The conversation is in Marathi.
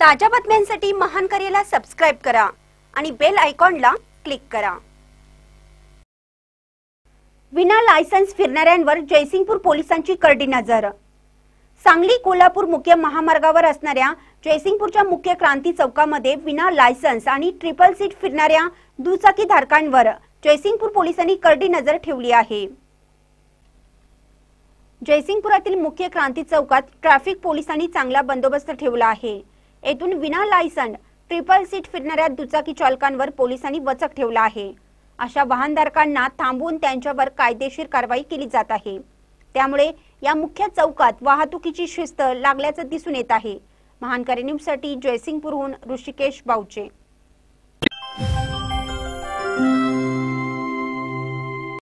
ताज्या बातम्यांसाठी महान करेला सबस्क्राईब करा आणि बेल आयकॉनला क्लिक करा विना लायसन्स फिरणाऱ्यांवर जयसिंगपूर पोलिसांची करडी नजर सांगली कोल्हापूर मुख्य महामार्गावर असणाऱ्या जयसिंगपूरच्या मुख्य क्रांती चौकामध्ये विना लायसन्स आणि ट्रिपल सीट फिरणाऱ्या दुचाकी धारकांवर जयसिंगपूर पोलिसांनी करडी नजर ठेवली आहे जयसिंगपुरातील मुख्य क्रांती चौकात ट्रॅफिक पोलिसांनी चांगला बंदोबस्त ठेवला आहे येथून विना लायसन ट्रिपल सीट फिरणाऱ्या दुचाकी चालकांवर पोलिसांनी वचक ठेवला आहे अशा वाहनधारकांना थांबवून त्यांच्यावर कायदेशीर कारवाई केली जात आहे त्यामुळे या मुख्य चौकात वाहतुकीची शिस्त लागल्याचं दिसून येत आहे महानकरी न्यूजसाठी जयसिंगपूरहून ऋषिकेश बाऊचे